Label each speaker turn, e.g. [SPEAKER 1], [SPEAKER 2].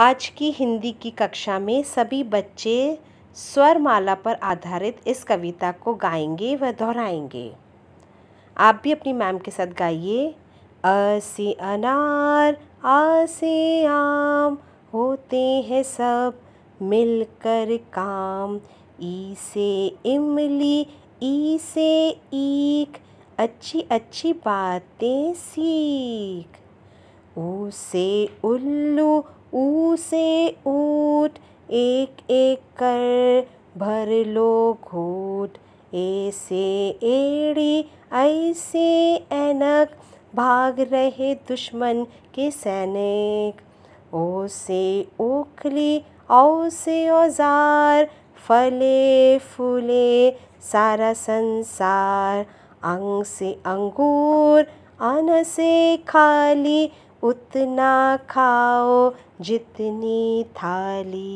[SPEAKER 1] आज की हिंदी की कक्षा में सभी बच्चे स्वरमाला पर आधारित इस कविता को गाएंगे व दोहराएंगे आप भी अपनी मैम के साथ गाइए असी अनार आसे आम होते हैं सब मिलकर काम ई से इमली ई से ईख अच्छी अच्छी बातें सीख ऊ से उल्लू ऊ से ऊट एक एक कर भर लो घूट ए से एड़ी ऐ से ऐनक भाग रहे दुश्मन के सैनिक ओ से ओखली औ से औजार फले फूले सारा संसार अंग से अंगूर अन से खाली उतना खाओ जितनी थाली